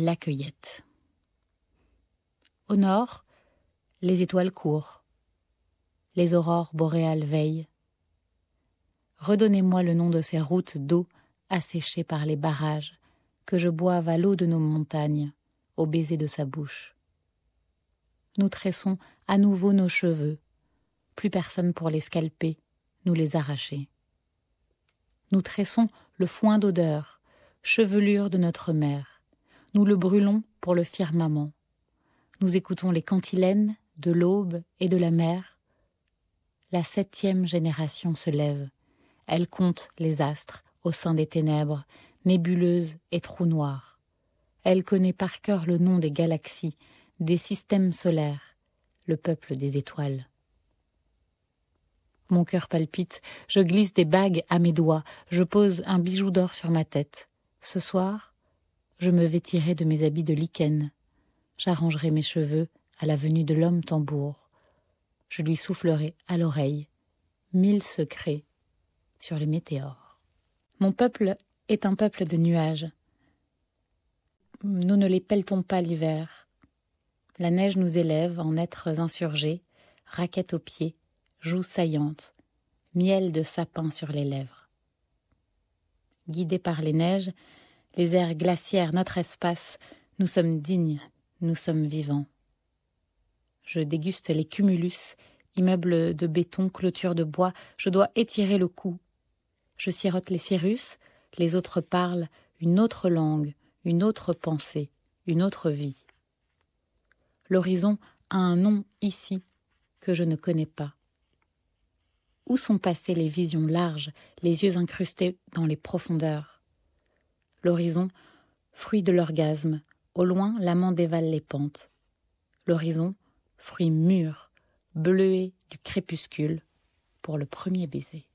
la cueillette. Au nord, les étoiles courent, les aurores boréales veillent. Redonnez-moi le nom de ces routes d'eau asséchées par les barrages, que je boive à l'eau de nos montagnes, au baiser de sa bouche. Nous tressons à nouveau nos cheveux, plus personne pour les scalper, nous les arracher. Nous tressons le foin d'odeur, chevelure de notre mère nous le brûlons pour le firmament. Nous écoutons les cantilènes de l'aube et de la mer. La septième génération se lève. Elle compte les astres au sein des ténèbres, nébuleuses et trous noirs. Elle connaît par cœur le nom des galaxies, des systèmes solaires, le peuple des étoiles. Mon cœur palpite, je glisse des bagues à mes doigts, je pose un bijou d'or sur ma tête. Ce soir, je me vêtirai de mes habits de lichen, j'arrangerai mes cheveux à la venue de l'homme tambour, je lui soufflerai à l'oreille mille secrets sur les météores. Mon peuple est un peuple de nuages. Nous ne les pelletons pas l'hiver. La neige nous élève en êtres insurgés, raquettes aux pieds, joues saillantes, miel de sapin sur les lèvres. Guidés par les neiges, les airs glaciaires, notre espace, nous sommes dignes, nous sommes vivants. Je déguste les cumulus, immeubles de béton, clôture de bois, je dois étirer le cou. Je sirote les cirrus, les autres parlent une autre langue, une autre pensée, une autre vie. L'horizon a un nom ici que je ne connais pas. Où sont passées les visions larges, les yeux incrustés dans les profondeurs L'horizon, fruit de l'orgasme, au loin l'amant dévale les pentes. L'horizon, fruit mûr, bleué du crépuscule, pour le premier baiser.